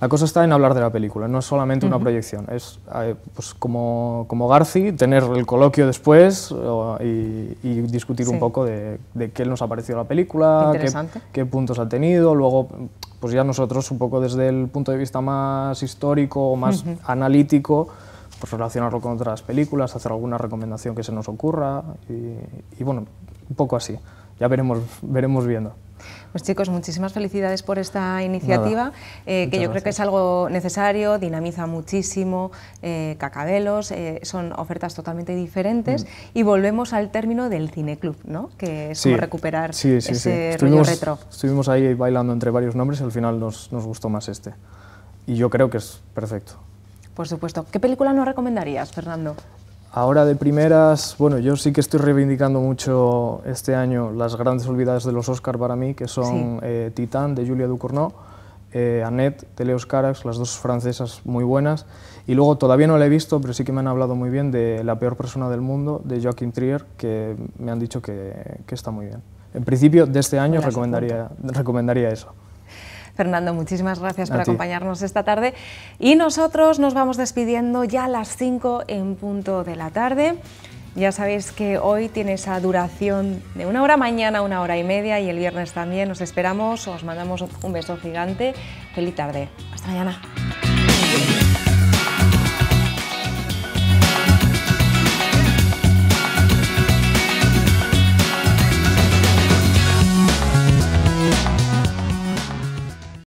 la cosa está en hablar de la película, no es solamente una proyección. Es eh, pues, como, como Garci, tener el coloquio después y, discutir un poco de, qué nos ha parecido la película, qué, puntos ha tenido. Luego, pues ya nosotros, un poco desde el punto de vista más histórico o más analítico, pues relacionarlo con otras películas, hacer alguna recomendación que se nos ocurra y bueno, un poco así ya veremos, veremos viendo. Pues chicos, muchísimas felicidades por esta iniciativa, eh, que yo creo que es algo necesario, dinamiza muchísimo, eh, cacabelos, eh, son ofertas totalmente diferentes mm. y volvemos al término del cineclub, ¿no? que es como recuperar ese estuvimos, retro. Estuvimos ahí bailando entre varios nombres y al final nos, nos gustó más este. Y yo creo que es perfecto. Por supuesto. ¿Qué película nos recomendarías, Fernando? Ahora de primeras, bueno, yo sí que estoy reivindicando mucho este año las grandes olvidadas de los Oscars para mí, que son eh, Titán de Julia Ducournau, eh, Annette de Leos Carax, las dos francesas muy buenas, y luego todavía no la he visto, pero sí que me han hablado muy bien de La peor persona del mundo de Joaquín Trier, que me han dicho que, que está muy bien. En principio, de este año recomendaría, recomendaría eso. Fernando, muchísimas gracias por acompañarnos esta tarde. Y nosotros nos vamos despidiendo ya a las 5 en punto de la tarde. Ya sabéis que hoy tiene esa duración de una hora mañana, una hora y media y el viernes también. Nos esperamos, os mandamos un beso gigante. Feliz tarde. Hasta mañana.